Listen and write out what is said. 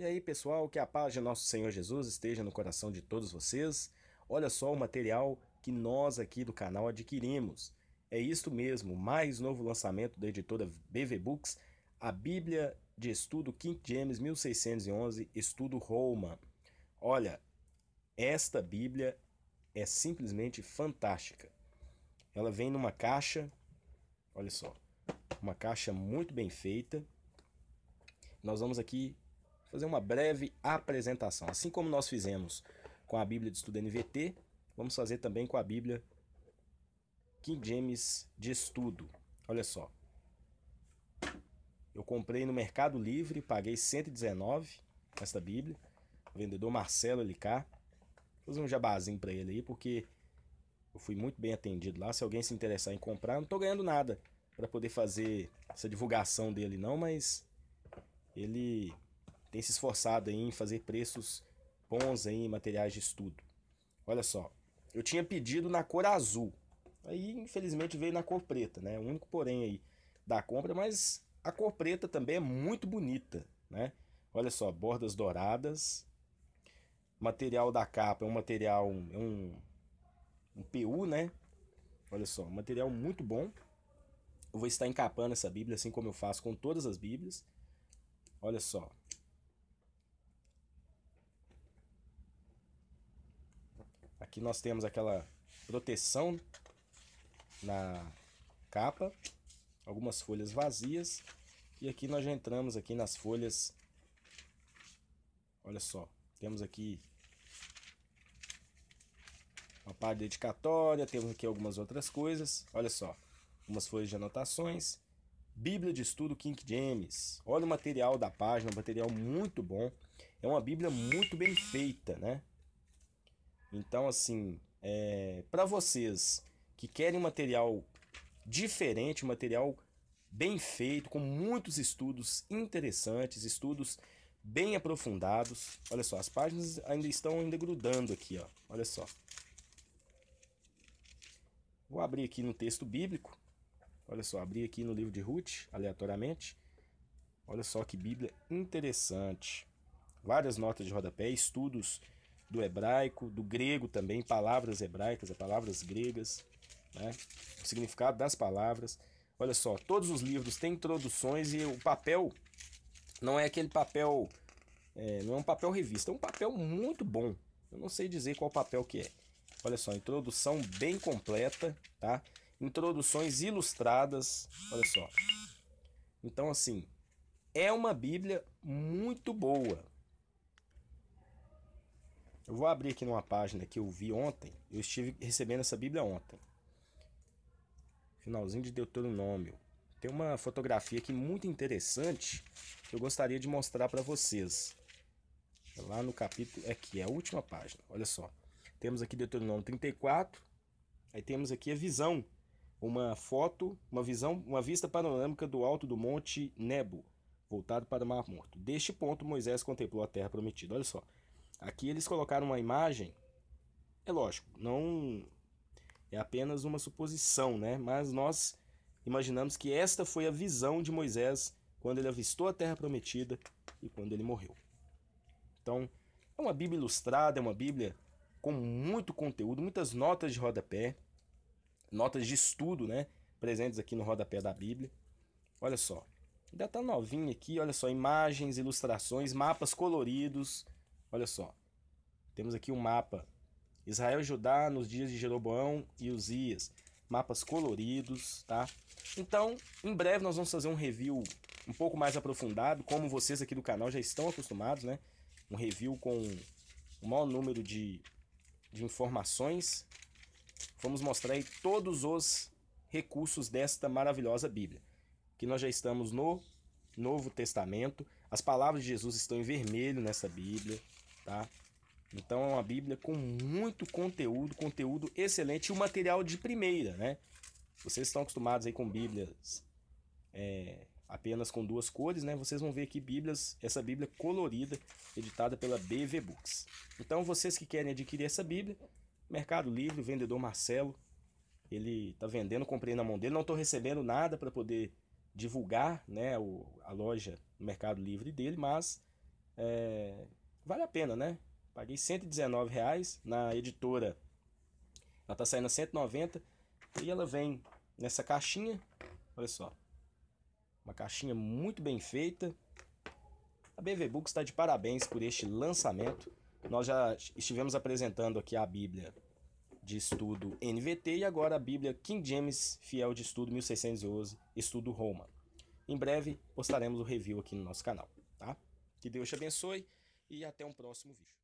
E aí, pessoal, que a paz de nosso Senhor Jesus esteja no coração de todos vocês. Olha só o material que nós aqui do canal adquirimos. É isto mesmo, mais novo lançamento da editora BV Books, a Bíblia de Estudo King James 1611, Estudo Roma. Olha, esta Bíblia é simplesmente fantástica. Ela vem numa caixa, olha só, uma caixa muito bem feita. Nós vamos aqui fazer uma breve apresentação. Assim como nós fizemos com a Bíblia de Estudo NVT, vamos fazer também com a Bíblia King James de Estudo. Olha só. Eu comprei no Mercado Livre, paguei 119 esta Bíblia. O vendedor Marcelo cá. Vou fazer um jabazinho para ele aí, porque eu fui muito bem atendido lá. Se alguém se interessar em comprar, não tô ganhando nada para poder fazer essa divulgação dele não, mas ele tem se esforçado em fazer preços bons aí em materiais de estudo. Olha só, eu tinha pedido na cor azul, aí infelizmente veio na cor preta, né? O único porém aí da compra, mas a cor preta também é muito bonita, né? Olha só, bordas douradas, material da capa é um material, é um, um PU, né? Olha só, material muito bom. Eu vou estar encapando essa Bíblia, assim como eu faço com todas as Bíblias. Olha só, Aqui nós temos aquela proteção na capa, algumas folhas vazias e aqui nós já entramos aqui nas folhas. Olha só, temos aqui uma parte dedicatória, temos aqui algumas outras coisas. Olha só, algumas folhas de anotações. Bíblia de Estudo King James. Olha o material da página, um material muito bom. É uma Bíblia muito bem feita, né? Então, assim, é, para vocês que querem um material diferente, um material bem feito, com muitos estudos interessantes, estudos bem aprofundados. Olha só, as páginas ainda estão ainda grudando aqui, ó. Olha só. Vou abrir aqui no texto bíblico. Olha só, abri aqui no livro de Ruth, aleatoriamente. Olha só que Bíblia interessante. Várias notas de rodapé, estudos do hebraico, do grego também, palavras hebraicas, é palavras gregas, né? o significado das palavras. Olha só, todos os livros têm introduções e o papel não é aquele papel, é, não é um papel revista, é um papel muito bom. Eu não sei dizer qual papel que é. Olha só, introdução bem completa, tá? Introduções ilustradas, olha só. Então assim, é uma Bíblia muito boa, eu vou abrir aqui numa página que eu vi ontem. Eu estive recebendo essa Bíblia ontem. Finalzinho de Deuteronômio. Tem uma fotografia aqui muito interessante que eu gostaria de mostrar para vocês. É lá no capítulo. É aqui, é a última página. Olha só. Temos aqui Deuteronômio 34. Aí temos aqui a visão. Uma foto, uma visão, uma vista panorâmica do alto do Monte Nebo, voltado para o Mar Morto. Deste ponto, Moisés contemplou a terra prometida. Olha só. Aqui eles colocaram uma imagem. É lógico, não é apenas uma suposição, né? Mas nós imaginamos que esta foi a visão de Moisés quando ele avistou a terra prometida e quando ele morreu. Então, é uma Bíblia ilustrada, é uma Bíblia com muito conteúdo, muitas notas de rodapé, notas de estudo, né? Presentes aqui no rodapé da Bíblia. Olha só, ainda tá novinha aqui, olha só, imagens, ilustrações, mapas coloridos, Olha só. Temos aqui um mapa. Israel e Judá nos dias de Jeroboão e Uzias. Mapas coloridos, tá? Então, em breve nós vamos fazer um review um pouco mais aprofundado, como vocês aqui do canal já estão acostumados, né? Um review com o maior número de, de informações. Vamos mostrar aí todos os recursos desta maravilhosa Bíblia. Que nós já estamos no Novo Testamento. As palavras de Jesus estão em vermelho nessa Bíblia tá? Então é uma Bíblia com muito conteúdo, conteúdo excelente e um material de primeira, né? Vocês estão acostumados aí com Bíblias é, apenas com duas cores, né? Vocês vão ver aqui Bíblias, essa Bíblia colorida, editada pela BV Books. Então vocês que querem adquirir essa Bíblia, Mercado Livre, vendedor Marcelo, ele tá vendendo, comprei na mão dele, não estou recebendo nada para poder divulgar, né, o, a loja Mercado Livre dele, mas é, vale a pena, né? Paguei 119 reais na editora. Ela tá saindo a 190 e ela vem nessa caixinha. Olha só. Uma caixinha muito bem feita. A BV Books está de parabéns por este lançamento. Nós já estivemos apresentando aqui a Bíblia de Estudo NVT e agora a Bíblia King James Fiel de Estudo 1611, Estudo Roma. Em breve postaremos o review aqui no nosso canal, tá? Que Deus te abençoe e até um próximo vídeo.